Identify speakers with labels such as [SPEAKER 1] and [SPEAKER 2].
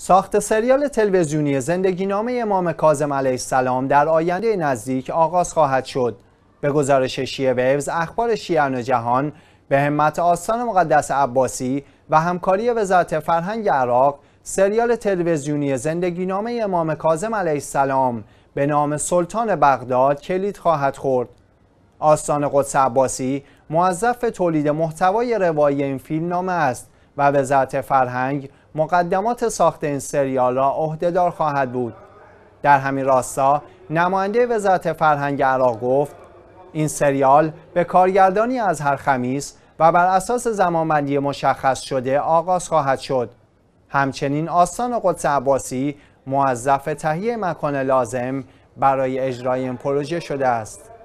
[SPEAKER 1] ساخت سریال تلویزیونی زندگی نامه امام کاظم علیه السلام در آینده نزدیک آغاز خواهد شد. به گزارش شیعه ویوز اخبار شیعان جهان به همت آستان مقدس عباسی و همکاری وزارت فرهنگ عراق سریال تلویزیونی زندگی نامه امام کاظم علیه السلام به نام سلطان بغداد کلید خواهد خورد. آستان قدس عباسی موظف تولید محتوای روایی این فیلم نامه است و وزارت فرهنگ مقدمات ساخت این سریال را عهدهدار خواهد بود در همین راستا نماینده وزارت فرهنگ عراق گفت این سریال به کارگردانی از هر خمیس و بر اساس زمانبندی مشخص شده آغاز خواهد شد همچنین آستان قدس عباسی موظف تهیه مکان لازم برای اجرای این پروژه شده است